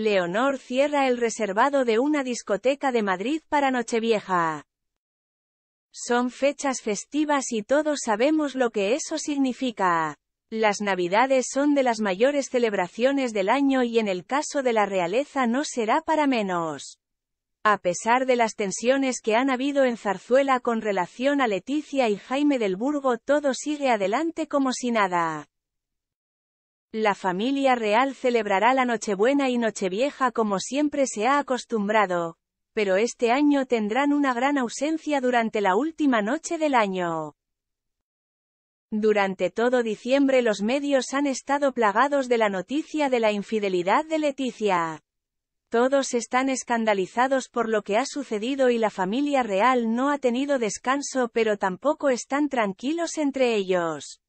Leonor cierra el reservado de una discoteca de Madrid para Nochevieja. Son fechas festivas y todos sabemos lo que eso significa. Las Navidades son de las mayores celebraciones del año y en el caso de la realeza no será para menos. A pesar de las tensiones que han habido en Zarzuela con relación a Leticia y Jaime del Burgo, todo sigue adelante como si nada. La familia real celebrará la Nochebuena y Nochevieja como siempre se ha acostumbrado, pero este año tendrán una gran ausencia durante la última noche del año. Durante todo diciembre los medios han estado plagados de la noticia de la infidelidad de Leticia. Todos están escandalizados por lo que ha sucedido y la familia real no ha tenido descanso pero tampoco están tranquilos entre ellos.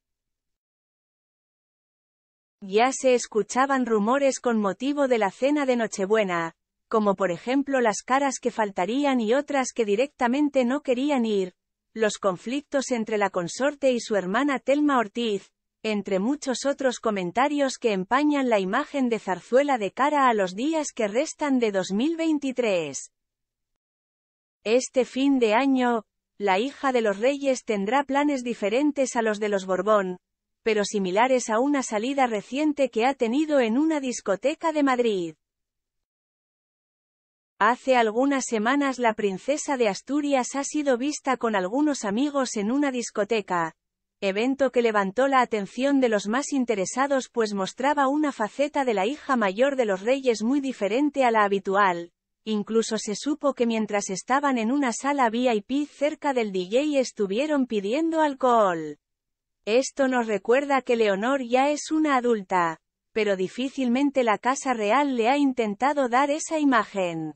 Ya se escuchaban rumores con motivo de la cena de Nochebuena, como por ejemplo las caras que faltarían y otras que directamente no querían ir, los conflictos entre la consorte y su hermana Telma Ortiz, entre muchos otros comentarios que empañan la imagen de Zarzuela de cara a los días que restan de 2023. Este fin de año, la hija de los reyes tendrá planes diferentes a los de los Borbón, pero similares a una salida reciente que ha tenido en una discoteca de Madrid. Hace algunas semanas la princesa de Asturias ha sido vista con algunos amigos en una discoteca, evento que levantó la atención de los más interesados pues mostraba una faceta de la hija mayor de los reyes muy diferente a la habitual. Incluso se supo que mientras estaban en una sala VIP cerca del DJ estuvieron pidiendo alcohol. Esto nos recuerda que Leonor ya es una adulta, pero difícilmente la Casa Real le ha intentado dar esa imagen.